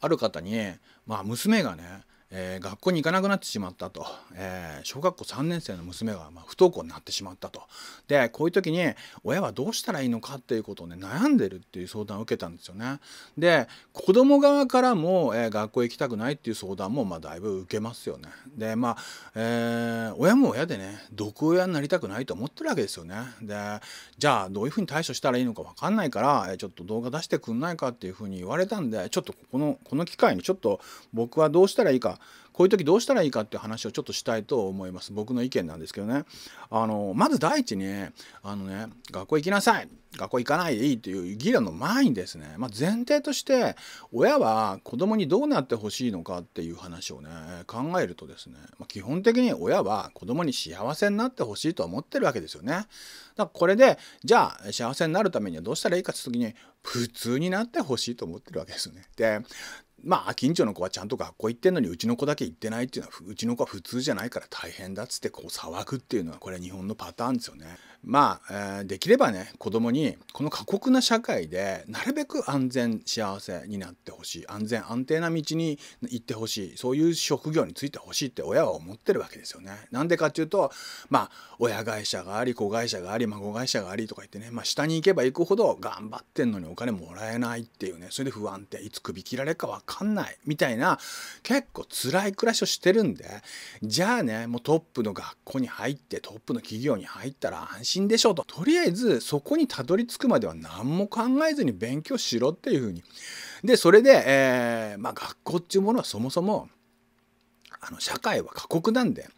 ある方に、まあ、娘がねえー、学校に行かなくなってしまったと、えー、小学校3年生の娘がま不登校になってしまったとでこういう時に親はどうしたらいいのかっていうことをね悩んでるっていう相談を受けたんですよね。で子供側からも、えー、学校行きたくないっていう相談もまあだいぶ受けますよね。でまあ、え親も親でね毒親になりたくないと思ってるわけですよね。でじゃあどういうふうに対処したらいいのか分かんないから、えちょっと動画出してくんないかっていうふうに言われたんでちょっとこのこの機会にちょっと僕はどうしたらいいかこういう時どうしたらいいかっていう話をちょっとしたいと思います僕の意見なんですけどねあのまず第一に、あのね学校行きなさい学校行かないでいいっていう議論の前にですね、まあ、前提として親は子供にどうなってほしいのかっていう話をね考えるとですね、まあ、基本的に親は子供に幸せになってほしいと思ってるわけですよね。だからこれでじゃあ幸せになるためにはどうしたらいいかって時に普通になってほしいと思ってるわけですよね。でまあ近所の子はちゃんと学校行ってんのにうちの子だけ行ってないっていうのはうちの子は普通じゃないから大変だっつってこう騒ぐっていうのはこれ日本のパターンですよね。まあ、えできればね子供にこの過酷な社会でなるべく安全幸せになってほしい安全安定な道に行ってほしいそういう職業についてほしいって親は思ってるわけですよね。なんでかっていうとまあ親会社があり子会社があり孫会社がありとか言ってね、まあ、下に行けば行くほど頑張ってんのにお金もらえないっていうねそれで不安定いつ首切られるか分かんないみたいな結構辛い暮らしをしてるんでじゃあねもうトップの学校に入ってトップの企業に入ったら安心信でしょととりあえずそこにたどり着くまでは何も考えずに勉強しろっていうふうにでそれで、えー、まあ、学校っていうものはそもそもあの社会は過酷なんで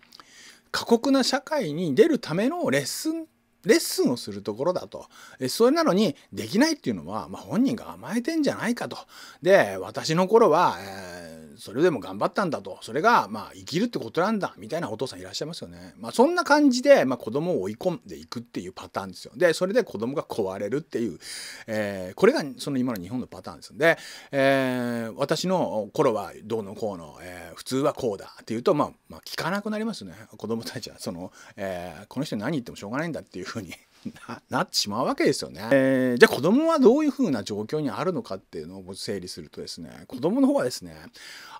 過酷な社会に出るためのレッスンレッスンをするところだと。えそれなのにできないっていうのは、まあ、本人が甘えてんじゃないかと。で、私の頃は、えーそれでも頑張ったんだとそれがまあ生きるってことなんだみたいなお父さんいらっしゃいますよね。まあ、そんな感じで、まあ、子供を追い込んでいくっていうパターンですよ。でそれで子供が壊れるっていう、えー、これがその今の日本のパターンですんで、えー、私の頃はどうのこうの、えー、普通はこうだっていうと、まあ、まあ聞かなくなりますね子供たちはその、えー、この人何言ってもしょうがないんだっていうふうに なってしまうわけですよね。えー、じゃあ子供はどういうふうな状況にあるのかっていうのを整理するとですね子供の方はですね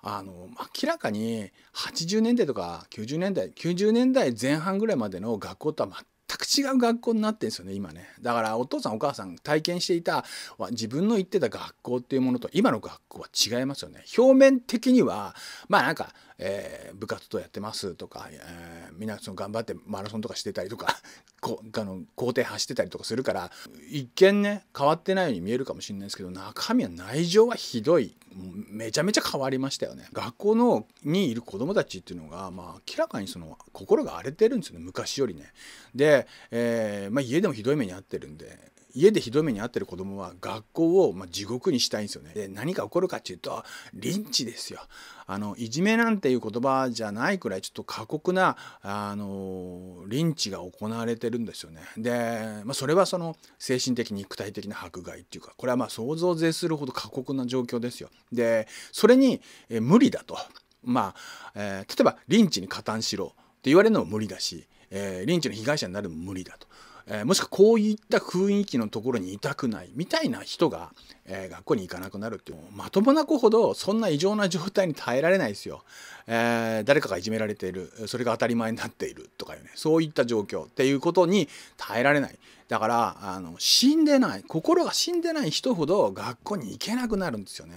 あの明らかに80年代とか90年代90年代前半ぐらいまでの学校とは全く全く違う学校になってんですよね今ねだからお父さんお母さん体験していた自分の行ってた学校っていうものと今の学校は違いますよね表面的にはまあなんかえー、部活とやってますとか、えー、みんなその頑張ってマラソンとかしてたりとか こあの校庭走ってたりとかするから一見ね変わってないように見えるかもしれないですけど中身は内情はひどいめちゃめちゃ変わりましたよね。学校のにいる子どもたちっていうのが、まあ、明らかにその心が荒れてるんですよね昔よりね。で、えーまあ、家でもひどい目に遭ってるんで家でひどい目に遭ってる子供は学校をま地獄にしたいんですよね。で何が起こるかっていうとリンチですよ。あのいじめなんていう言葉じゃないくらいちょっと過酷なあのリンチが行われてるんですよね。で、まあ、それはその精神的肉体的な迫害っていうかこれはま想像を絶するほど過酷な状況ですよ。でそれに、え無理だと。まあえー、例えばリンチに加担しろって言われるのも無理だし、えー、リンチの被害者になるのも無理だと。えー、もしくはこういった雰囲気のところにいたくないみたいな人が、えー、学校に行かなくなるっていうまともな子ほどそんな異常な状態に耐えられないですよ、えー、誰かがいじめられているそれが当たり前になっているとかいうねそういった状況っていうことに耐えられないだからあの死んでない心が死んでない人ほど学校に行けなくなるんですよね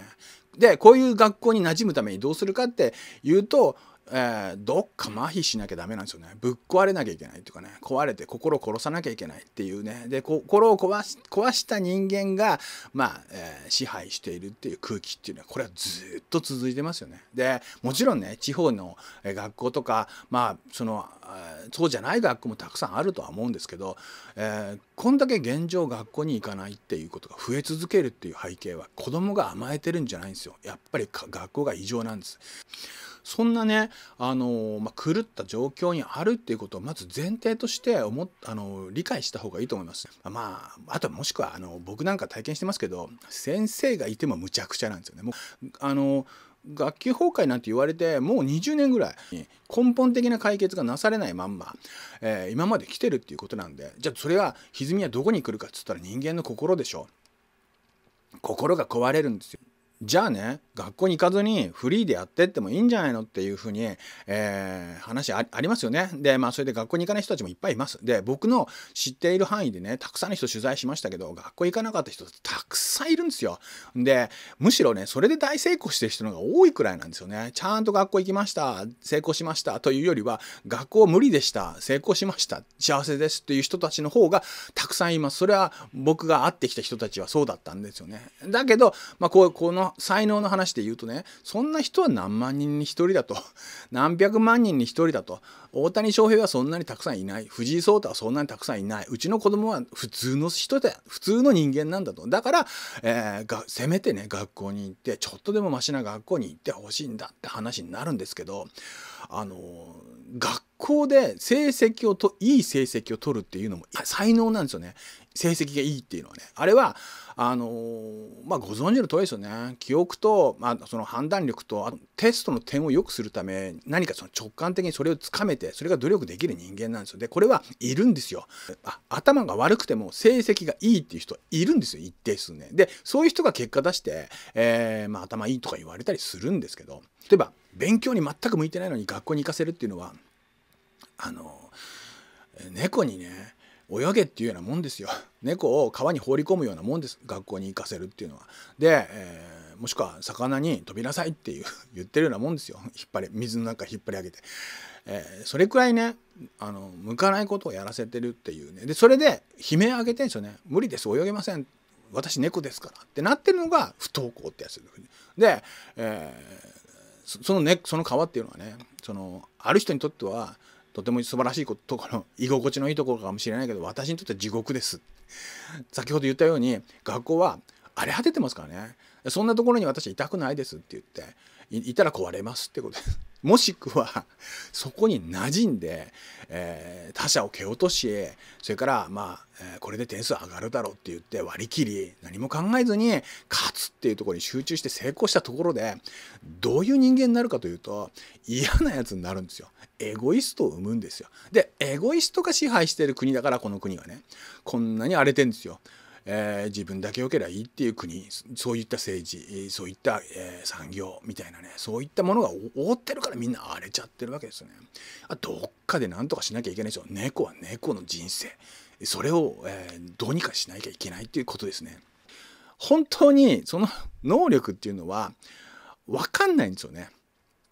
でこういう学校に馴染むためにどうするかっていうとえー、どっか麻痺しなきゃダメなんですよねぶっ壊れなきゃいけないっていうかね壊れて心を殺さなきゃいけないっていうねで心を壊し壊した人間がまあ、えー、支配しているっていう空気っていうのはこれはずっと続いてますよねでもちろんね地方の学校とかまあそのそうじゃない学校もたくさんあるとは思うんですけど、えー、こんだけ現状学校に行かないっていうことが増え続けるっていう背景は子供が甘えてるんじゃないんですよやっぱり学校が異常なんですそんなね、あのまあ、狂った状況にあるっていうことをまず前提として思っ、あの理解した方がいいと思います。まあ、あともしくはあの僕なんか体験してますけど先生がいてもむちゃくちゃなんですよね。もうあの学級崩壊なんて言われてもう20年ぐらい根本的な解決がなされないまんま、えー、今まで来てるっていうことなんでじゃあそれは歪みはどこに来るかっつったら人間の心でしょ心が壊れるんですよじゃあね学校に行かずにフリーでやってってもいいんじゃないのっていうふうに、えー、話ありますよね。でまあそれで学校に行かない人たちもいっぱいいます。で僕の知っている範囲でねたくさんの人取材しましたけど学校行かなかった人たくさんいるんですよ。でむしろねそれで大成功してる人のが多いくらいなんですよね。ちゃんと学校行きました成功しましたというよりは学校無理でした成功しました幸せですっていう人たちの方がたくさんいます。それは僕が会ってきた人たちはそうだったんですよね。だけど、まあ、こうこの才能の話で言うとねそんな人は何万人に1人だと 何百万人に1人だと大谷翔平はそんなにたくさんいない藤井聡太はそんなにたくさんいないうちの子供は普通の人で普通の人間なんだとだから、えー、がせめてね学校に行ってちょっとでもマシな学校に行ってほしいんだって話になるんですけどあの学校で成績をといい成績を取るっていうのも才能なんですよね成績がいいっていうのはねあれはあのまあご存知の通りですよね記憶と、まあ、その判断力とあテストの点を良くするため何かその直感的にそれをつかめてそれが努力できる人間なんですよでこれはいるんですよあ頭が悪くても成績がいいっていう人いるんですよ一定数ねでそういう人が結果出して、えーまあ、頭いいとか言われたりするんですけど例えば勉強に全く向いてないのに学校に行かせるっていうのはあの猫にね泳げっていうようなもんですよ猫を川に放り込むようなもんです学校に行かせるっていうのは。で、えー、もしくは魚に飛びなさいっていう言ってるようなもんですよ引っ張り水の中引っ張り上げて、えー、それくらいねあの向かないことをやらせてるっていうねでそれで悲鳴上げてんですよね「無理です泳げません私猫ですから」ってなってるのが不登校ってやつで、えー、そのねその川っていうのはねそのある人にとってはとても素晴らしいことこの居心地のいいところかもしれないけど私にとっては地獄です先ほど言ったように学校は荒れ果ててますからねそんなところに私いたくないですって言っていたら壊れますってことですもしくは、そこに馴染んで、えー、他者を蹴落とし、それから、まあ、えー、これで点数上がるだろうって言って割り切り、何も考えずに、勝つっていうところに集中して成功したところで、どういう人間になるかというと、嫌なやつになるんですよ。エゴイストを生むんですよ。で、エゴイストが支配してる国だから、この国はね、こんなに荒れてんですよ。えー、自分だけ良ければいいっていう国そういった政治そういった、えー、産業みたいなねそういったものが覆ってるからみんな荒れちゃってるわけですよね。あどっかで何とかしなきゃいけないでしょ猫は猫の人生それを、えー、どうにかしなきゃいけないっていうことですね。本当にその能力っていうのは分かんないんですよね。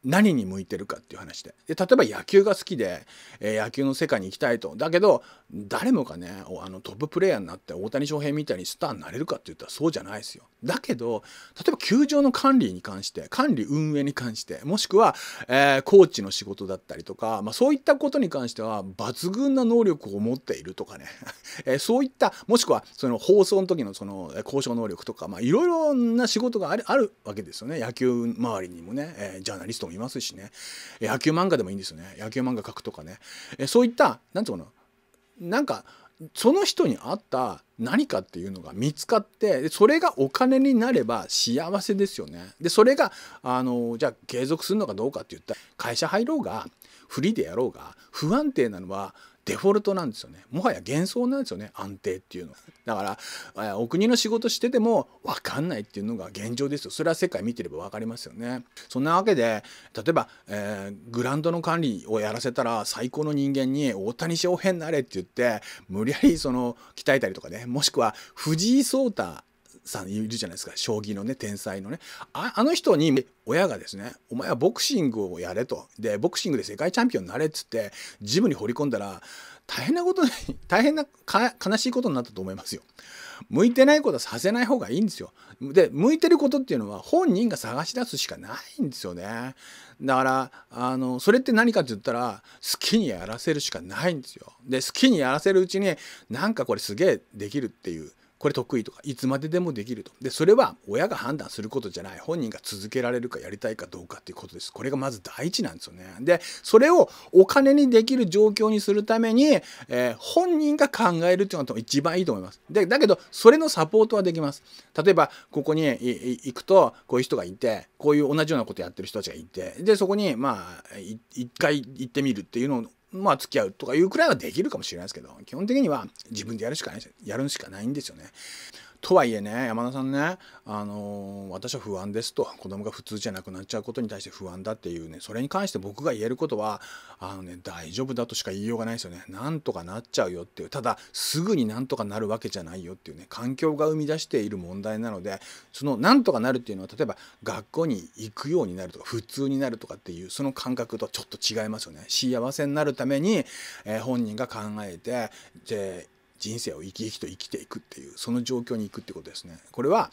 何に向いてるかっていう話でで例えば野球が好きで、えー、野球の世界に行きたいとだけど誰もがねあのトッププレーヤーになって大谷翔平みたいにスターになれるかって言ったらそうじゃないですよだけど例えば球場の管理に関して管理運営に関してもしくは、えー、コーチの仕事だったりとか、まあ、そういったことに関しては抜群な能力を持っているとかね、えー、そういったもしくはその放送の時のその交渉能力とかいろいろな仕事があるあるわけですよね野球周りにもね、えジャーナリストもいますしね野球漫画でもいいんですよね野球漫画描くとかねそういった何て言うのなんかその人に合った何かっていうのが見つかってそれがお金になれば幸せですよね。でそれがあのじゃあ継続するのかどうかって言ったら会社入ろうがフリーでやろうが不安定なのはデフォルトなんですよねもはや幻想なんですよね安定っていうのはだからお国の仕事してても分かんないっていうのが現状ですよそれは世界見てれば分かりますよねそんなわけで例えば、えー、グランドの管理をやらせたら最高の人間に大谷翔平になれって言って無理やりその鍛えたりとかねもしくは藤井聡太さんいるじゃないですか将棋のね天才のねあの人に親がですね「お前はボクシングをやれ」と「でボクシングで世界チャンピオンになれ」っつってジムに放り込んだら大変なことに 大変な悲しいことになったと思いますよ。向いてないことはさせない方がいいんですよ。で向いてることっていうのは本人が探し出すしかないんですよね。だからあのそれって何かって言ったら好きにやらせるしかないんですよ。で好きにやらせるうちになんかこれすげえできるっていう。これ得意とかいつまででもできるとでそれは親が判断することじゃない本人が続けられるかやりたいかどうかっていうことですこれがまず第一なんですよねでそれをお金にできる状況にするために、えー、本人が考えるっていうのが一番いいと思いますでだけどそれのサポートはできます例えばここに行くとこういう人がいてこういう同じようなことやってる人たちがいてでそこにまあ一回行ってみるっていうのをまあ付き合うとかいうくらいはできるかもしれないですけど、基本的には自分でやるしかない、やるしかないんですよね。とはいえね山田さんね、あのー、私は不安ですと子供が普通じゃなくなっちゃうことに対して不安だっていうねそれに関して僕が言えることはあの、ね、大丈夫だとしか言いようがないですよねなんとかなっちゃうよっていうただすぐになんとかなるわけじゃないよっていうね環境が生み出している問題なのでそのなんとかなるっていうのは例えば学校に行くようになるとか普通になるとかっていうその感覚とちょっと違いますよね。幸せになるために、えー、本人が考えてで人生を生き生きと生きていくっていうその状況に行くってことですね。これは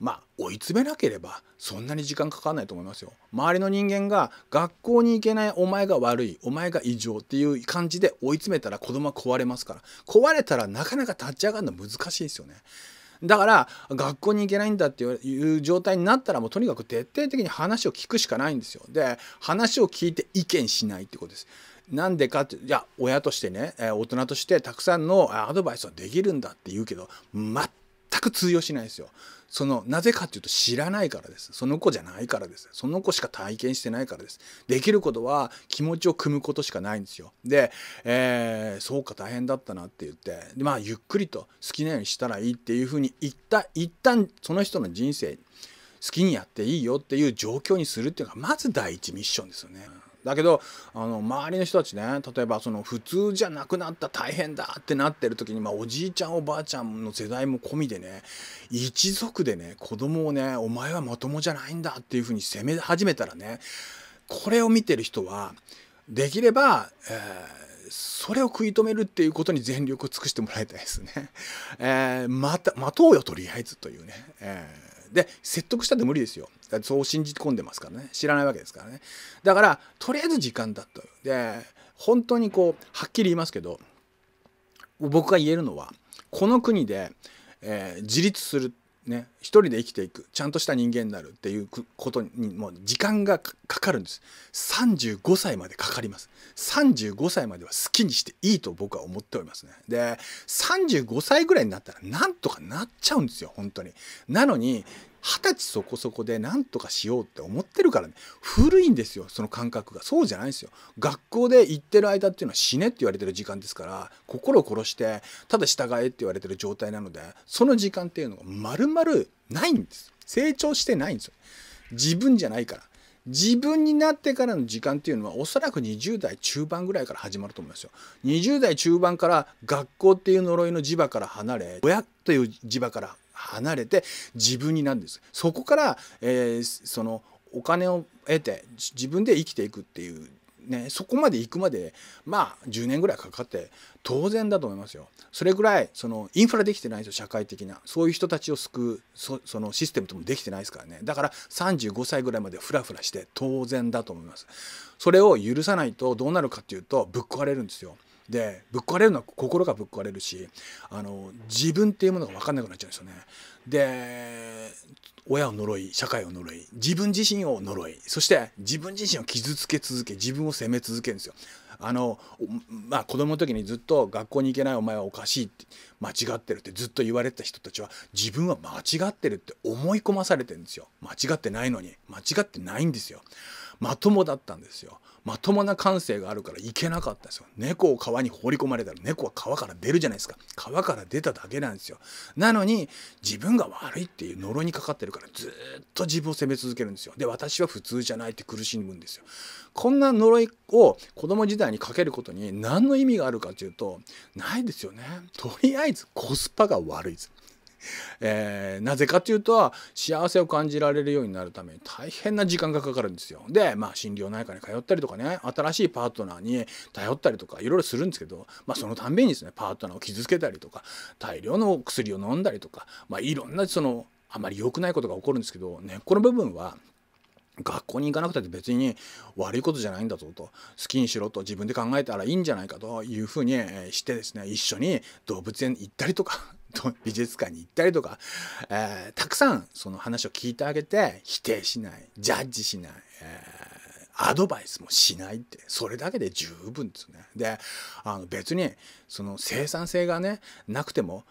まあ追い詰めなければそんなに時間かかんないと思いますよ。周りの人間が学校に行けないお前が悪いお前が異常っていう感じで追い詰めたら子供は壊れますから壊れたらなかなか立ち上がるの難しいですよね。だから学校に行けないんだっていう状態になったらもうとにかく徹底的に話を聞くしかないんですよ。で話を聞いて意見しないってことです。なんでかっていや親としてね、え大人としてたくさんのアドバイスはできるんだって言うけど全く通用しないですよ。そのなぜかっていうと知らないからですその子じゃないからですその子しか体験してないからですできることは気持ちを組むことしかないんですよで、えー、そうか大変だったなって言ってでまあゆっくりと好きなようにしたらいいっていうふうに言った一旦その人の人生好きにやっていいよっていう状況にするっていうのがまず第一ミッションですよね。だけどあの周りの人たちね例えばその普通じゃなくなった大変だってなってる時に、まあ、おじいちゃんおばあちゃんの世代も込みでね一族でね子供をねお前はまともじゃないんだっていうふうに責め始めたらねこれを見てる人はできれば、えーそれを食い止めるっていうことに全力を尽くしてもらいたいですね。えー、また、待とうよ、とりあえずというね。えーで説得したって無理ですよだってそう信じ込んでますからね知らないわけですからねだからとりあえず時間だとで本当にこうはっきり言いますけど僕が言えるのはこの国で、えー、自立するね、一人で生きていくちゃんとした人間になるっていうことにもう時間がかかるんです35歳までかかります35歳までは好きにしていいと僕は思っておりますねで35歳ぐらいになったらなんとかなっちゃうんですよ本当になのに二十歳そこそこで何とかしようって思ってるからね古いんですよその感覚がそうじゃないですよ学校で行ってる間っていうのは死ねって言われてる時間ですから心を殺してただ従えって言われてる状態なのでその時間っていうのが丸々ないんです成長してないんですよ自分じゃないから自分になってからの時間っていうのはおそらく20代中盤ぐらいから始まると思いますよ。20代中盤から学校っていう呪いの磁場から離れ親という磁場から離れて自分になるんですそこから、えー、そのお金を得て自分で生きていくっていうね、そこまで行くまでまあ10年ぐらいかかって当然だと思いますよ。それぐらいそのインフラできてないですよ社会的なそういう人たちを救うそのシステムともできてないですからねだから35歳ぐらいまでフラフラして当然だと思います。それを許さないとどうなるかっていうとぶっ壊れるんですよ。でぶっ壊れるのは心がぶっ壊れるしあの自分っていうものが分かんなくなっちゃうんですよね。で親を呪い社会を呪い自分自身を呪いそして自分自身を傷つけ続け自分を責め続けるんですよ。あのまあ、子供の時にずっと学校に行けないお前はおかしいって間違ってるってずっと言われてた人たちは自分は間違ってるって思い込まされてるんですよ間違ってないのに間違ってないんですよまともだったんですよまともな感性があるから行けなかったですよ。猫を川に放り込まれたら猫は川から出るじゃないですか。川から出ただけなんですよ。なのに自分が悪いっていう呪いにかかってるからずっと自分を責め続けるんですよ。で私は普通じゃないって苦しむんですよ。こんな呪いを子供時代にかけることに何の意味があるかっていうとないですよね。とりあえずコスパが悪いです。えー、なぜかというと幸せを感じられるようになるために大変な時間がかかるんですよ。で、まあ、心療内科に通ったりとかね新しいパートナーに頼ったりとかいろいろするんですけど、まあ、そのたんびにですねパートナーを傷つけたりとか大量の薬を飲んだりとか、まあ、いろんなそのあまり良くないことが起こるんですけど根っこの部分は学校に行かなくたって別に悪いことじゃないんだぞと好きにしろと自分で考えたらいいんじゃないかというふうにしてですね一緒に動物園行ったりとか美術館に行ったりとか、えー、たくさんその話を聞いてあげて否定しないジャッジしない、えー、アドバイスもしないってそれだけで十分ですね。であの別にその生産性がねなくても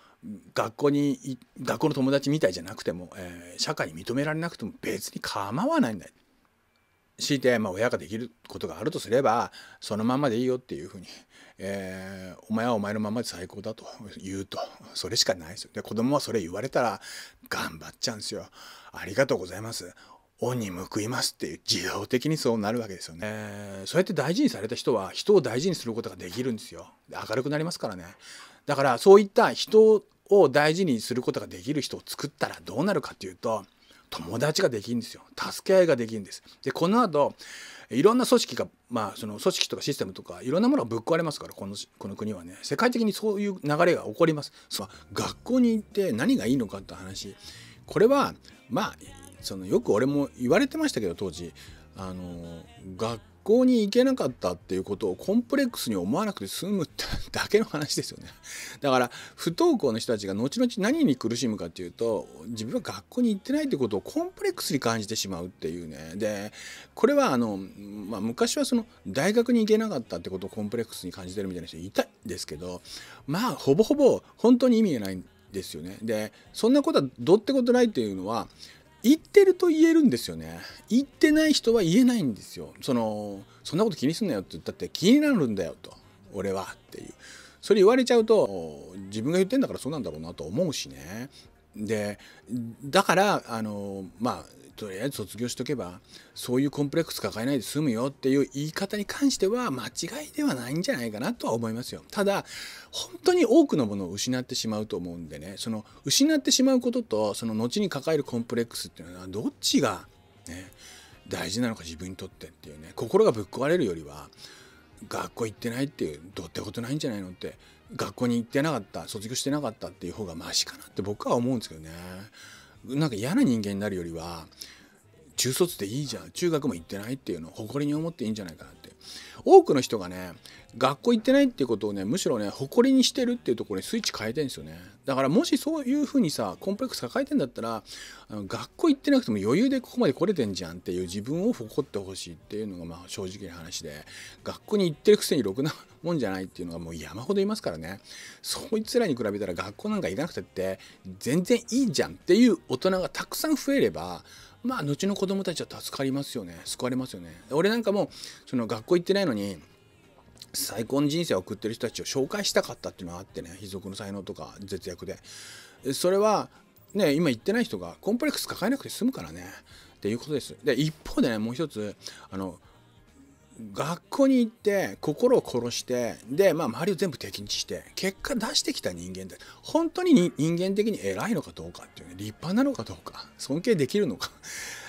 学校に学校の友達みたいじゃなくても、えー、社会に認められなくても別に構わないんだ強いて、まあ、親ができることがあるとすればそのままでいいよっていうふうに、えー、お前はお前のままで最高だと言うとそれしかないですよで子供はそれ言われたら頑張っちゃうんですよありがとうございます恩に報いますっていう自動的にそうなるわけですよね、えー、そうやって大事にされた人は人を大事にすることができるんですよ明るくなりますからねだからそういった人を大事にすることができる人を作ったらどうなるかっていうと友達ができるんですよ助け合いができるんですでこの後いろんな組織がまあその組織とかシステムとかいろんなものがぶっ壊れますからこのこの国はね世界的にそういう流れが起こりますそう学校に行って何がいいのかって話これはまあそのよく俺も言われてましたけど当時あの学校に行けなかったっていうことをコンプレックスに思わなくて済むだけの話ですよね。だから不登校の人たちが後々何に苦しむかっていうと自分は学校に行ってないってことをコンプレックスに感じてしまうっていうね。でこれはあの、まあ、昔はその大学に行けなかったってことをコンプレックスに感じてるみたいな人いたんですけどまあほぼほぼ本当に意味がないんですよね。でそんなことはどうってことないっていうのは言ってると言えるんですよね言ってない人は言えないんですよそのそんなこと気にすんなよって言ったって気になるんだよと俺はっていうそれ言われちゃうと自分が言ってんだからそうなんだろうなと思うしねでだからあのまあとりあえず卒業しとけばそういうコンプレックス抱えないで済むよっていう言い方に関しては間違いではないんじゃないかなとは思いますよ。ただ本当に多くのものを失ってしまうと思うんでねその失ってしまうこととその後に抱えるコンプレックスっていうのはどっちが、ね、大事なのか自分にとってっていうね心がぶっ壊れるよりは学校行ってないっていうどうってことないんじゃないのって学校に行ってなかった卒業してなかったっていう方がマシかなって僕は思うんですけどね。なんか嫌な人間になるよりは中卒でいいじゃん中学も行ってないっていうのを誇りに思っていいんじゃないかな多くの人がね学校行ってないっていうことをねむしろね誇りにしてるっていうところにスイッチ変えてんですよねだからもしそういうふうにさコンプレックス抱えてんだったらあの学校行ってなくても余裕でここまで来れてんじゃんっていう自分を誇ってほしいっていうのがまあ正直な話で学校に行ってるくせにろくな もんじゃないっていうのがもう山ほどいますからねそいつらに比べたら学校なんか行かなくたって全然いいじゃんっていう大人がたくさん増えればまあ後の子供たちは助かりますよね救われますよね俺なんかもその学校行ってないのに最高の人生を送ってる人たちを紹介したかったっていうのがあってね、非属の才能とか絶約で。それは、ね、今言ってない人がコンプレックス抱えなくて済むからね、っていうことです。で、一方でね、もう一つ、あの、学校に行って心を殺してで、まあ、周りを全部敵にして結果出してきた人間で本当に人間的に偉いのかどうかっていうね立派なのかどうか尊敬できるのか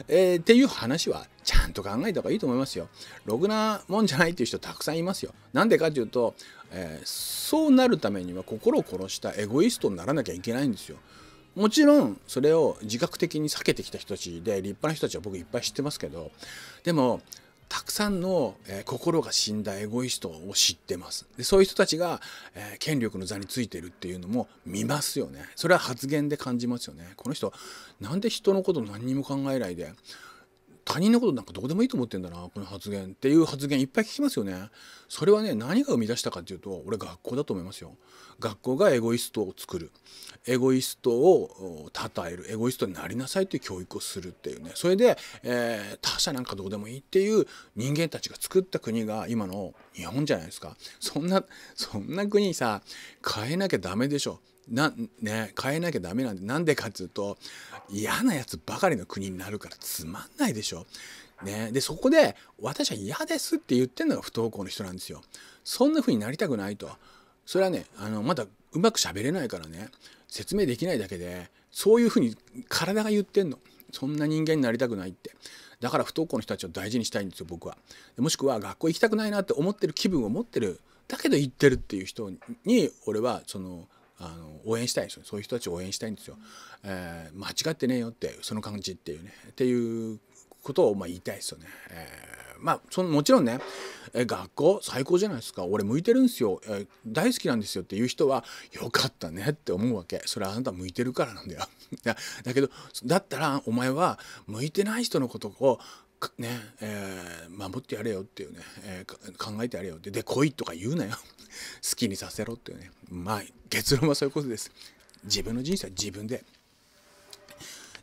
えー、っていう話はちゃんと考えた方がいいと思いますよ。ろくなもんじゃないっていう人たくさんいますよ。なんでかっていうと、えー、そうなるためには心を殺したエゴイストにならなきゃいけないんですよ。もちろんそれを自覚的に避けてきた人たちで立派な人たちは僕いっぱい知ってますけどでもたくさんの、えー、心が死んだエゴイストを知ってます。でそういう人たちが、えー、権力の座についてるっていうのも見ますよね。それは発言で感じますよね。この人、なんで人のこと何にも考えないで、他人のことなんかどうでもいいと思ってんだなこの発言っていう発言いっぱい聞きますよね。それはね何が生み出したかっていうと俺学校だと思いますよ。学校がエゴイストを作るエゴイストを称えるエゴイストになりなさいという教育をするっていうねそれで、えー、他者なんかどうでもいいっていう人間たちが作った国が今の日本じゃないですか。そんなそんな国さ変えなきゃダメでしょ。なね変えなきゃダメなんでなんでかっつうと嫌なやつばかりの国になるからつまんないでしょ。ね、でそこで私は嫌ですって言ってるのが不登校の人なんですよ。そんな風になりたくないと。それはねあのまだうまく喋れないからね説明できないだけでそういう風に体が言ってんの。そんな人間になりたくないって。だから不登校の人たちを大事にしたいんですよ僕は。もしくは学校行きたくないなって思ってる気分を持ってるだけど行ってるっていう人に俺はそのあの応援したいですよそういう人たちを応援したいんですよ、えー、間違ってねえよってその感じっていうねっていうことをま言いたいですよね。えー、まあ、そのもちろんね、え学校最高じゃないですか俺向いてるんですよ、え大好きなんですよっていう人はよかったねって思うわけそれはあなた向いてるからなんだよだけどだったらお前は向いてない人のことをねえー、守ってやれよっていうね、えー、考えてやれよってで来いとか言うなよ好きにさせろっていうねまあ結論はそういうことです自分の人生は自分で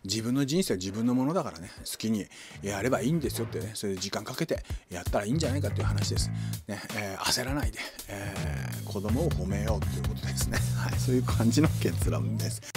自分の人生は自分のものだからね好きにやればいいんですよってねそれで時間かけてやったらいいんじゃないかっていう話です、ねえー、焦らないで、えー、子供を褒めようっていうことですねはいそういう感じの結論です